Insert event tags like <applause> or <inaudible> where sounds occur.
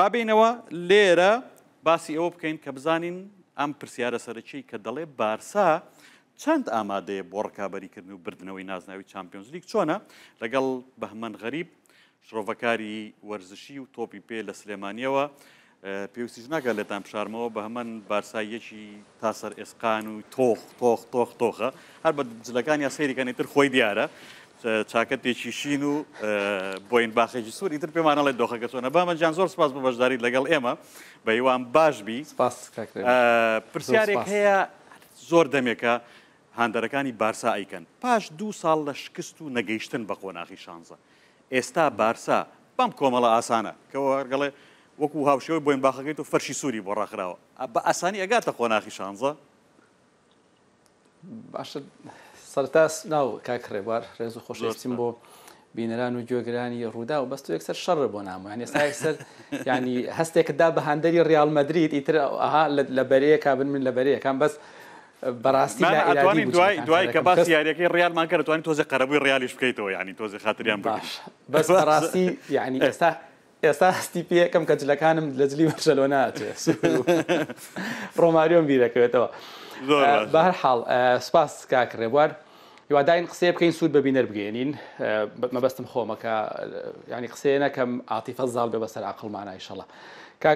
بابینەوە لێرە باسی ئەوە بکەین کە بزانین ئەم پرسیارە سەرەکی کە دەڵێ بارسا چەند ئامادەیە بۆ ڕکابەریکردن و بردنەوەی نازناوی چمپیۆنز لیگ چۆنە لەگەڵ بەهمەن غەریب شرۆڤەکاری وەرزشی و تۆپی پێ لە سلێمانیەوە پێویستیش ناگە لێتان پشارمەوە بە هەمەن بارسایەکی تاسەر ئێسقان و تۆخ تۆخ تۆخ تۆخە هەر بە جلەکانی یا سێریکانی تر خۆی دیارە چاکە تێکیشین و بۆین باخێکی سووری تر پێمانەڵێت دۆخەکە چۆنە بامەجان زۆر سپاس بە بەشداری لەگەڵ ئێمە بە یوان باشبی پرسیارێک هەیە زۆر دەمێکە هاندەرەکانی بارسا ئەیکەن پاش دو ساڵ لە شکست و نەگەیشتن بە قۆناغی شانزە ئێستا بارسا بەم کۆمەڵە ئاسانە کەەوەگەڵێ وەکو هاوشەوەی بۆین باخەکەیت و فەرشی سووری بۆ ڕاخراوە بە ئاسانی ئەگاتە قۆناغی شانزە باشە سەرتاس ناو کاکڕێبوار ڕێز و خۆشەویستیم بۆ بینەران و گوێگرانی ڕوودا و بەست و یەکسەر شەڕ بۆ ناموان ێستاەر ینی هەستێکدا بە هەندری ریال مدریت ئیتر ئاها لە بەرەیە کا بن من لە بەرەیەکان بەس بەڕاستی ئەتوانی دوای دوای کە باس یاریەکەی ڕالمان کردوانی تۆزە قەرەبووی ریالیش بکەیتەوە ینی تۆزە خاتریان باش بەس ڕاستی ینی ئێستا ئێستا هەستی پێکەم کەجلەکانم لە جلی بەشەلۆ ناتێ <laughs> ڕۆماریۆم بیرەکەوێتەوە. زۆر آه، بە هەر حاڵ آه، سپاس کاک ڕێبوار یواداین قسێ بکەین سوود ببینەر بگەێنین آه، مەبەستم خۆمەکە ینی قسێ کم عاطفه زال بێ بەسەر عقلمانە ئیشەڵە.